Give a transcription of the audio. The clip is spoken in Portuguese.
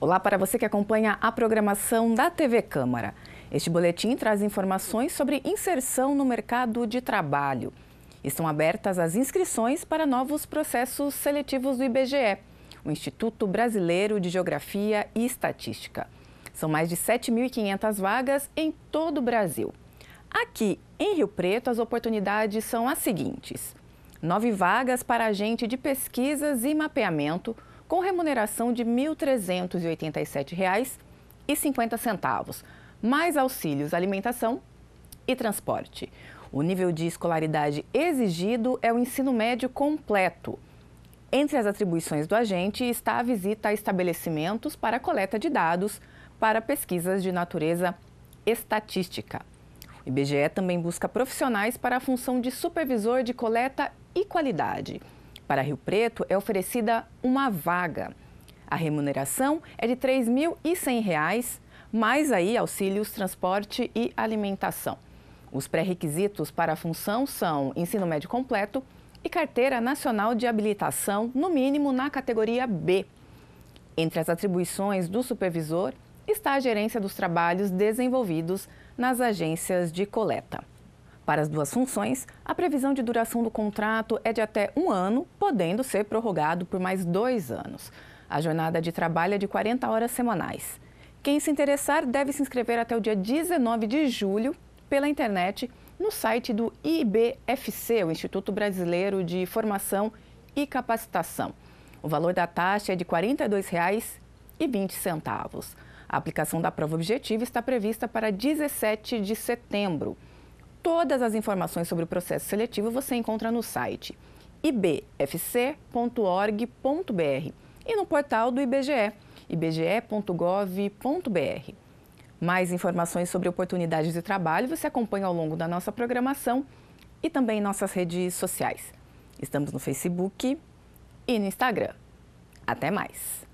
Olá para você que acompanha a programação da TV Câmara. Este boletim traz informações sobre inserção no mercado de trabalho. Estão abertas as inscrições para novos processos seletivos do IBGE, o Instituto Brasileiro de Geografia e Estatística. São mais de 7.500 vagas em todo o Brasil. Aqui, em Rio Preto, as oportunidades são as seguintes: nove vagas para agente de pesquisas e mapeamento com remuneração de R$ 1.387,50, mais auxílios alimentação e transporte. O nível de escolaridade exigido é o ensino médio completo. Entre as atribuições do agente está a visita a estabelecimentos para coleta de dados para pesquisas de natureza estatística. O IBGE também busca profissionais para a função de supervisor de coleta e qualidade. Para Rio Preto, é oferecida uma vaga. A remuneração é de R$ 3.100, mais aí auxílios, transporte e alimentação. Os pré-requisitos para a função são ensino médio completo e carteira nacional de habilitação, no mínimo na categoria B. Entre as atribuições do supervisor está a gerência dos trabalhos desenvolvidos nas agências de coleta. Para as duas funções, a previsão de duração do contrato é de até um ano, podendo ser prorrogado por mais dois anos. A jornada de trabalho é de 40 horas semanais. Quem se interessar deve se inscrever até o dia 19 de julho pela internet no site do IBFC, o Instituto Brasileiro de Formação e Capacitação. O valor da taxa é de R$ 42,20. A aplicação da prova objetiva está prevista para 17 de setembro. Todas as informações sobre o processo seletivo você encontra no site ibfc.org.br e no portal do IBGE, ibge.gov.br. Mais informações sobre oportunidades de trabalho você acompanha ao longo da nossa programação e também em nossas redes sociais. Estamos no Facebook e no Instagram. Até mais!